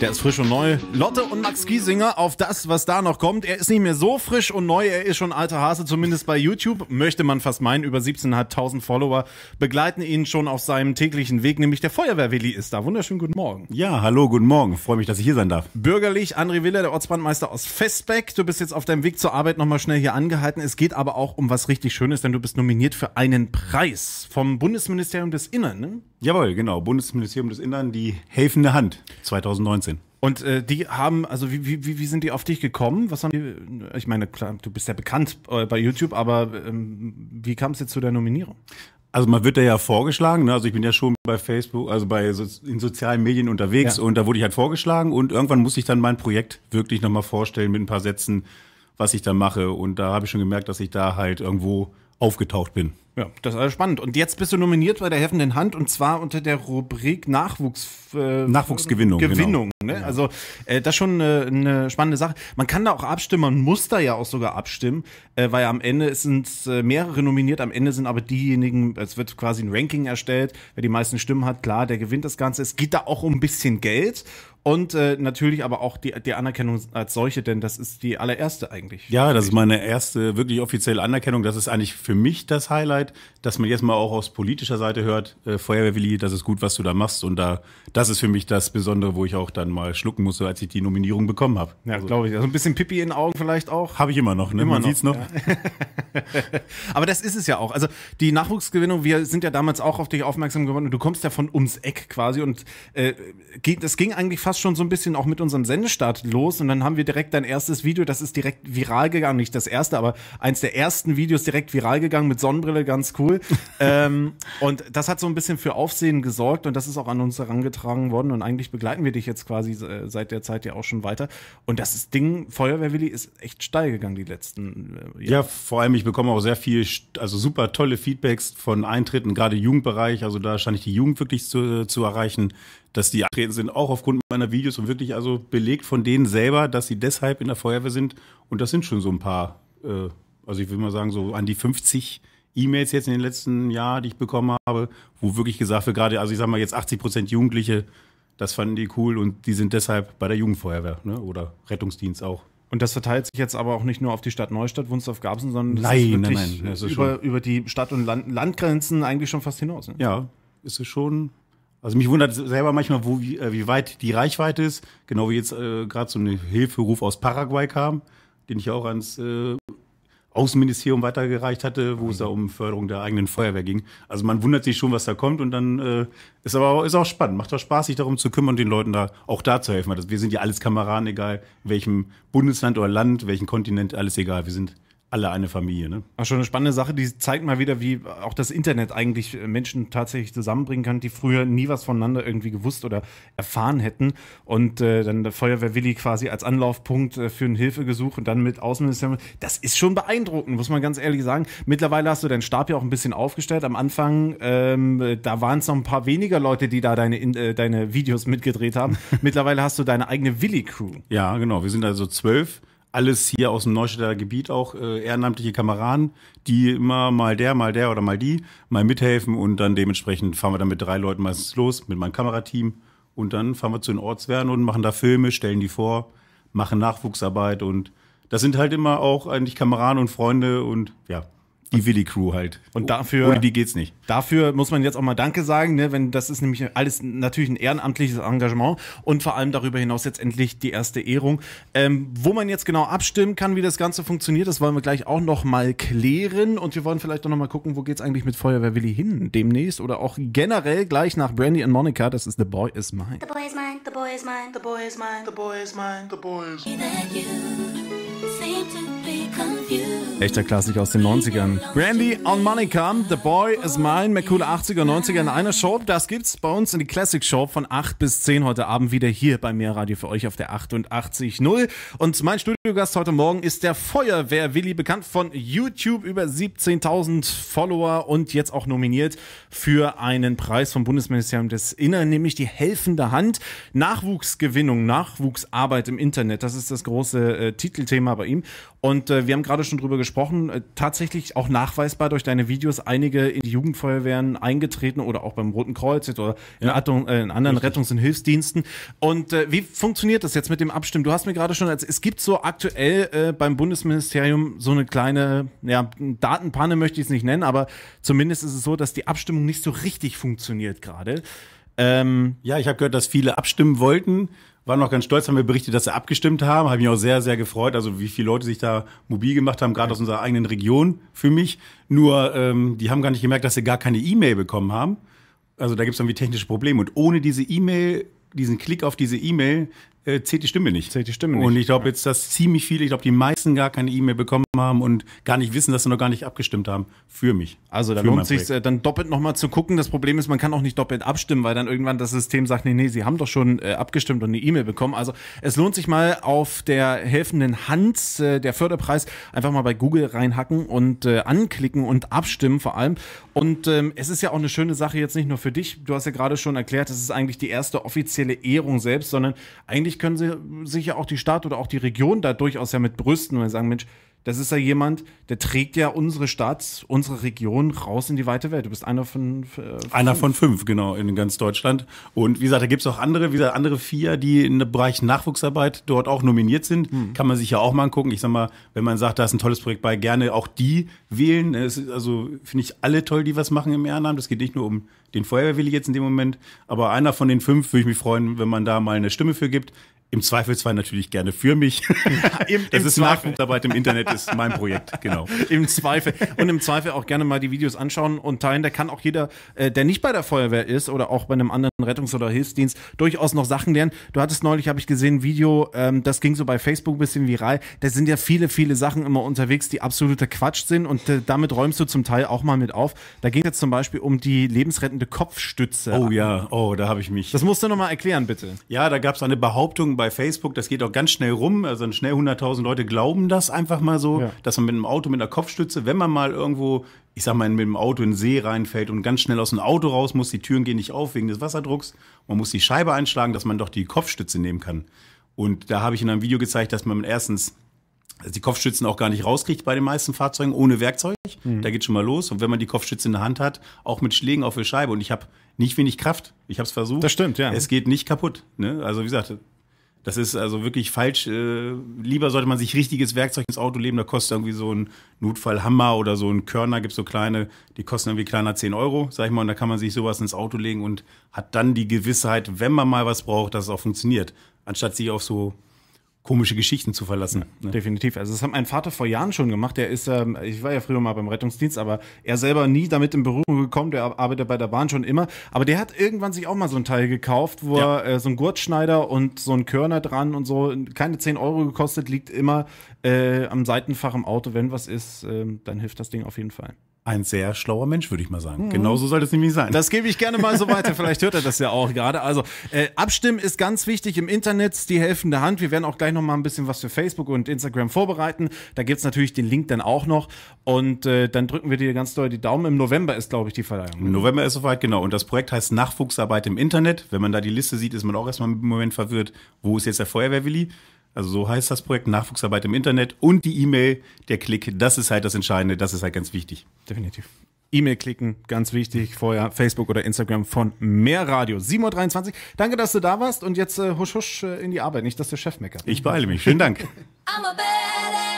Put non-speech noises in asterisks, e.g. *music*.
Der ist frisch und neu. Lotte und Max Giesinger auf das, was da noch kommt. Er ist nicht mehr so frisch und neu, er ist schon alter Hase, zumindest bei YouTube. Möchte man fast meinen, über 17.500 Follower begleiten ihn schon auf seinem täglichen Weg, nämlich der Feuerwehrwilli ist da. Wunderschönen guten Morgen. Ja, hallo, guten Morgen. Freue mich, dass ich hier sein darf. Bürgerlich, André Willer, der Ortsbandmeister aus Festbeck. Du bist jetzt auf deinem Weg zur Arbeit nochmal schnell hier angehalten. Es geht aber auch um was richtig Schönes, denn du bist nominiert für einen Preis vom Bundesministerium des Innern. Ne? Jawohl, genau. Bundesministerium des Innern, die helfende Hand 2019. Und äh, die haben, also wie, wie, wie sind die auf dich gekommen? Was haben die, ich meine, klar, du bist ja bekannt äh, bei YouTube, aber ähm, wie kam es jetzt zu der Nominierung? Also man wird da ja vorgeschlagen, ne? also ich bin ja schon bei Facebook, also bei so, in sozialen Medien unterwegs ja. und da wurde ich halt vorgeschlagen und irgendwann muss ich dann mein Projekt wirklich nochmal vorstellen mit ein paar Sätzen, was ich da mache und da habe ich schon gemerkt, dass ich da halt irgendwo aufgetaucht bin. Ja, das ist alles spannend. Und jetzt bist du nominiert bei der Helfenden Hand und zwar unter der Rubrik Nachwuchs, äh, Nachwuchsgewinnung. Genau. Gewinnung, genau. ne? Ja. Also äh, das ist schon äh, eine spannende Sache. Man kann da auch abstimmen, man muss da ja auch sogar abstimmen, äh, weil am Ende sind äh, mehrere nominiert, am Ende sind aber diejenigen, es wird quasi ein Ranking erstellt, wer die meisten Stimmen hat, klar, der gewinnt das Ganze. Es geht da auch um ein bisschen Geld und äh, natürlich aber auch die, die Anerkennung als solche, denn das ist die allererste eigentlich. Ja, das ist meine erste wirklich offizielle Anerkennung. Das ist eigentlich für mich das Highlight, dass man jetzt mal auch aus politischer Seite hört, äh, Feuerwehrwilli, das ist gut, was du da machst. Und da, das ist für mich das Besondere, wo ich auch dann mal schlucken musste, als ich die Nominierung bekommen habe. Ja, also, glaube ich. Also ein bisschen Pipi in den Augen vielleicht auch. Habe ich immer noch, ne? Immer man noch, sieht's noch. Ja. *laughs* aber das ist es ja auch. Also die Nachwuchsgewinnung, wir sind ja damals auch auf dich aufmerksam geworden. Du kommst ja von ums Eck quasi und äh, das ging eigentlich fast fast schon so ein bisschen auch mit unserem Sendestart los und dann haben wir direkt dein erstes Video, das ist direkt viral gegangen, nicht das erste, aber eins der ersten Videos direkt viral gegangen mit Sonnenbrille, ganz cool. *laughs* ähm, und das hat so ein bisschen für Aufsehen gesorgt und das ist auch an uns herangetragen worden und eigentlich begleiten wir dich jetzt quasi äh, seit der Zeit ja auch schon weiter. Und das Ding Feuerwehrwilli ist echt steil gegangen die letzten äh, Jahre. Ja, vor allem ich bekomme auch sehr viel, also super tolle Feedbacks von Eintritten, gerade Jugendbereich, also da scheine ich die Jugend wirklich zu, äh, zu erreichen dass die antreten sind, auch aufgrund meiner Videos und wirklich also belegt von denen selber, dass sie deshalb in der Feuerwehr sind. Und das sind schon so ein paar, äh, also ich will mal sagen, so an die 50 E-Mails jetzt in den letzten Jahren, die ich bekommen habe, wo wirklich gesagt wird, gerade, also ich sag mal jetzt 80 Prozent Jugendliche, das fanden die cool und die sind deshalb bei der Jugendfeuerwehr ne? oder Rettungsdienst auch. Und das verteilt sich jetzt aber auch nicht nur auf die Stadt Neustadt, Wunstorf, Gabsen, sondern nein, nein, nein, über, über, die Stadt- und Land Landgrenzen eigentlich schon fast hinaus. Ne? Ja, ist es schon also mich wundert selber manchmal, wo, wie, äh, wie weit die Reichweite ist. Genau wie jetzt äh, gerade so ein Hilferuf aus Paraguay kam, den ich auch ans äh, Außenministerium weitergereicht hatte, wo mhm. es da um Förderung der eigenen Feuerwehr ging. Also man wundert sich schon, was da kommt und dann äh, ist aber auch, ist auch spannend. Macht doch Spaß, sich darum zu kümmern und den Leuten da auch da zu helfen. Also wir sind ja alles Kameraden, egal welchem Bundesland oder Land, welchen Kontinent, alles egal. Wir sind alle eine Familie, ne? War schon eine spannende Sache, die zeigt mal wieder, wie auch das Internet eigentlich äh, Menschen tatsächlich zusammenbringen kann, die früher nie was voneinander irgendwie gewusst oder erfahren hätten. Und äh, dann der Feuerwehr Willi quasi als Anlaufpunkt äh, für ein Hilfegesuch und dann mit Außenministerium. Das ist schon beeindruckend, muss man ganz ehrlich sagen. Mittlerweile hast du deinen Stab ja auch ein bisschen aufgestellt. Am Anfang, ähm, da waren es noch ein paar weniger Leute, die da deine, äh, deine Videos mitgedreht haben. *laughs* Mittlerweile hast du deine eigene Willi-Crew. Ja, genau. Wir sind also zwölf alles hier aus dem Neustädter Gebiet auch äh, ehrenamtliche Kameraden, die immer mal der, mal der oder mal die mal mithelfen und dann dementsprechend fahren wir dann mit drei Leuten meistens los, mit meinem Kamerateam und dann fahren wir zu den Ortswehren und machen da Filme, stellen die vor, machen Nachwuchsarbeit und das sind halt immer auch eigentlich Kameraden und Freunde und ja, die Willi-Crew halt. Und dafür. Ohne die geht's nicht. Dafür muss man jetzt auch mal Danke sagen, ne? Wenn das ist nämlich alles natürlich ein ehrenamtliches Engagement und vor allem darüber hinaus jetzt endlich die erste Ehrung. Ähm, wo man jetzt genau abstimmen kann, wie das Ganze funktioniert, das wollen wir gleich auch nochmal klären. Und wir wollen vielleicht auch nochmal gucken, wo geht's eigentlich mit Feuerwehr Willi hin demnächst oder auch generell gleich nach Brandy and Monica. Das ist The Boy is Mine. The Boy is Mine, The Boy is Mine, The Boy is Mine, The Boy is Mine, The Boy is Mine. The boy is mine. Echter Klassiker aus den 90ern. Brandy on Money Come, The Boy is Mine, mehr coole 80er, 90er in einer Show. Das gibt's bei uns in die Classic Show von 8 bis 10 heute Abend wieder hier bei mir Radio für euch auf der 88.0. Und mein Studiogast heute Morgen ist der Feuerwehr Willi, bekannt von YouTube, über 17.000 Follower und jetzt auch nominiert für einen Preis vom Bundesministerium des Innern, nämlich die helfende Hand. Nachwuchsgewinnung, Nachwuchsarbeit im Internet, das ist das große äh, Titelthema bei ihm. Und äh, wir haben gerade schon drüber gesprochen, äh, tatsächlich auch nachweisbar durch deine Videos einige in die Jugendfeuerwehren eingetreten oder auch beim Roten Kreuz oder in, ja. Attung, äh, in anderen Richtig. Rettungs- und Hilfsdiensten. Und äh, wie funktioniert das jetzt mit dem Abstimmen? Du hast mir gerade schon, es gibt so aktuell äh, beim Bundesministerium so eine kleine ja, Datenpanne, möchte ich es nicht nennen, aber zumindest ist es so, dass die Abstimmung nicht so richtig funktioniert gerade. Ähm, ja, ich habe gehört, dass viele abstimmen wollten war noch ganz stolz, haben wir berichtet, dass sie abgestimmt haben. Habe mich auch sehr, sehr gefreut, also wie viele Leute sich da mobil gemacht haben, gerade aus unserer eigenen Region für mich. Nur, ähm, die haben gar nicht gemerkt, dass sie gar keine E-Mail bekommen haben. Also da gibt es irgendwie technische Probleme. Und ohne diese E-Mail, diesen Klick auf diese E-Mail, äh, zählt die Stimme nicht. Zählt die Stimme nicht. Und ich glaube jetzt, dass ziemlich viele, ich glaube, die meisten gar keine E-Mail bekommen haben und gar nicht wissen, dass sie noch gar nicht abgestimmt haben für mich. Also da lohnt sich äh, dann doppelt nochmal zu gucken. Das Problem ist, man kann auch nicht doppelt abstimmen, weil dann irgendwann das System sagt, nee, nee, sie haben doch schon äh, abgestimmt und eine E-Mail bekommen. Also es lohnt sich mal auf der helfenden Hand, äh, der Förderpreis, einfach mal bei Google reinhacken und äh, anklicken und abstimmen vor allem. Und ähm, es ist ja auch eine schöne Sache jetzt nicht nur für dich. Du hast ja gerade schon erklärt, es ist eigentlich die erste offizielle Ehrung selbst, sondern eigentlich natürlich können sie sich ja auch die Stadt oder auch die Region da durchaus ja mit brüsten und sagen, Mensch, das ist ja jemand, der trägt ja unsere Stadt, unsere Region raus in die weite Welt. Du bist einer von, von äh, Einer von fünf, genau, in ganz Deutschland. Und wie gesagt, da gibt es auch andere, wie gesagt, andere vier, die in dem Bereich Nachwuchsarbeit dort auch nominiert sind. Hm. Kann man sich ja auch mal angucken. Ich sag mal, wenn man sagt, da ist ein tolles Projekt bei, gerne auch die wählen. also finde ich alle toll, die was machen im Ehrenamt. Es geht nicht nur um den Feuerwehrwilli jetzt in dem Moment, aber einer von den fünf würde ich mich freuen, wenn man da mal eine Stimme für gibt. Im Zweifelsfall natürlich gerne für mich. *laughs* Im, das im ist Nachwuchsarbeit im Internet, ist mein Projekt, genau. *laughs* Im Zweifel. Und im Zweifel auch gerne mal die Videos anschauen und teilen. Da kann auch jeder, äh, der nicht bei der Feuerwehr ist oder auch bei einem anderen Rettungs- oder Hilfsdienst, durchaus noch Sachen lernen. Du hattest neulich, habe ich gesehen, ein Video, ähm, das ging so bei Facebook ein bisschen viral. Da sind ja viele, viele Sachen immer unterwegs, die absoluter Quatsch sind und äh, damit räumst du zum Teil auch mal mit auf. Da ging es zum Beispiel um die lebensrettende Kopfstütze. Oh ja, oh, da habe ich mich. Das musst du nochmal erklären, bitte. Ja, da gab es eine Behauptung bei Facebook, das geht auch ganz schnell rum. Also schnell 100.000 Leute glauben das einfach mal so, ja. dass man mit einem Auto mit einer Kopfstütze, wenn man mal irgendwo, ich sag mal, mit dem Auto in den See reinfällt und ganz schnell aus dem Auto raus muss, die Türen gehen nicht auf wegen des Wasserdrucks, man muss die Scheibe einschlagen, dass man doch die Kopfstütze nehmen kann. Und da habe ich in einem Video gezeigt, dass man erstens die Kopfstützen auch gar nicht rauskriegt bei den meisten Fahrzeugen ohne Werkzeug. Mhm. Da geht schon mal los. Und wenn man die Kopfstütze in der Hand hat, auch mit Schlägen auf die Scheibe. Und ich habe nicht wenig Kraft. Ich habe es versucht. Das stimmt, ja. Es geht nicht kaputt. Ne? Also wie gesagt, das ist also wirklich falsch. Äh, lieber sollte man sich richtiges Werkzeug ins Auto leben. Da kostet irgendwie so ein Notfallhammer oder so ein Körner. Gibt so kleine, die kosten irgendwie kleiner 10 Euro, sag ich mal. Und da kann man sich sowas ins Auto legen und hat dann die Gewissheit, wenn man mal was braucht, dass es auch funktioniert. Anstatt sich auf so komische Geschichten zu verlassen. Ja, ne? Definitiv. Also das hat mein Vater vor Jahren schon gemacht. Der ist, ähm, ich war ja früher mal beim Rettungsdienst, aber er selber nie damit in Berührung gekommen. Der arbeitet bei der Bahn schon immer. Aber der hat irgendwann sich auch mal so ein Teil gekauft, wo ja. er äh, so einen Gurtschneider und so einen Körner dran und so, keine 10 Euro gekostet, liegt immer äh, am Seitenfach im Auto. Wenn was ist, äh, dann hilft das Ding auf jeden Fall ein sehr schlauer Mensch, würde ich mal sagen. Mhm. Genauso sollte es nämlich sein. Das gebe ich gerne mal so weiter. Vielleicht hört er das ja auch gerade. Also äh, abstimmen ist ganz wichtig im Internet, die helfende Hand. Wir werden auch gleich noch mal ein bisschen was für Facebook und Instagram vorbereiten. Da gibt es natürlich den Link dann auch noch. Und äh, dann drücken wir dir ganz doll die Daumen. Im November ist, glaube ich, die Verleihung. Im November ist soweit, genau. Und das Projekt heißt Nachwuchsarbeit im Internet. Wenn man da die Liste sieht, ist man auch erstmal im Moment verwirrt. Wo ist jetzt der Feuerwehrwilli? Also so heißt das Projekt Nachwuchsarbeit im Internet und die E-Mail, der Klick, das ist halt das Entscheidende, das ist halt ganz wichtig. Definitiv. E-Mail klicken, ganz wichtig, vorher Facebook oder Instagram von Mehr Radio. 7.23 Uhr. Danke, dass du da warst und jetzt äh, husch husch äh, in die Arbeit, nicht, dass der Chef meckert. Ich beeile mich. Vielen Dank. *laughs* I'm a badass.